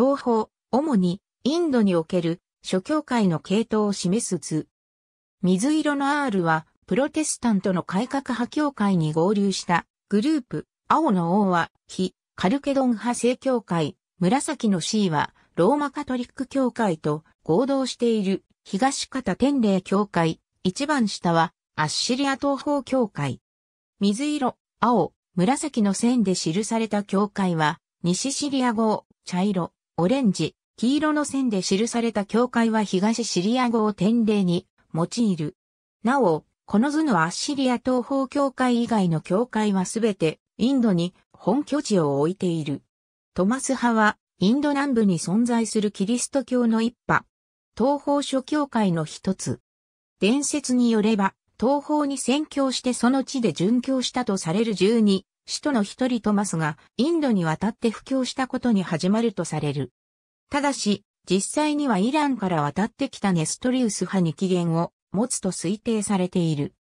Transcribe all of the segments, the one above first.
東方、主にインドにおける諸教会の系統を示す図。水色の R はプロテスタントの改革派教会に合流したグループ、青の O は非カルケドン派正教会、紫の C はローマカトリック教会と合同している東方天霊教会、一番下はアッシリア東方教会。水色、青、紫の線で記された教会は西シリア語茶色、オレンジ、黄色の線で記された教会は東シリア語を典礼に用いる。なお、この図のアッシリア東方教会以外の教会はすべてインドに本拠地を置いている。トマス派はインド南部に存在するキリスト教の一派、東方諸教会の一つ。伝説によれば、東方に宣教してその地で殉教したとされる12首都の一人トマスがインドに渡って布教したことに始まるとされる。ただし、実際にはイランから渡ってきたネストリウス派に起源を持つと推定されている。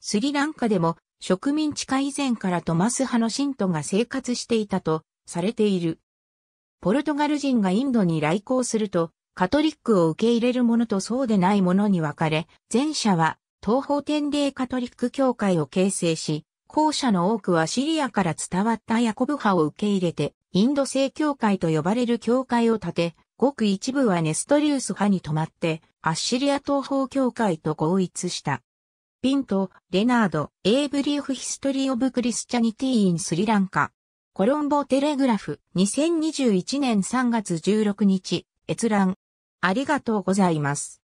スリランカでも植民地化以前からトマス派の信徒が生活していたとされている。ポルトガル人がインドに来航すると、カトリックを受け入れるものとそうでないものに分かれ、前者は東方天霊カトリック教会を形成し、後者の多くはシリアから伝わったヤコブ派を受け入れて、インド正教会と呼ばれる教会を建て、ごく一部はネストリウス派に泊まって、アッシリア東方教会と合一した。ピント、レナード、エイブリーフ・ヒストリー・オブ・クリスチャニティ・イン・スリランカ。コロンボ・テレグラフ、2021年3月16日、閲覧。ありがとうございます。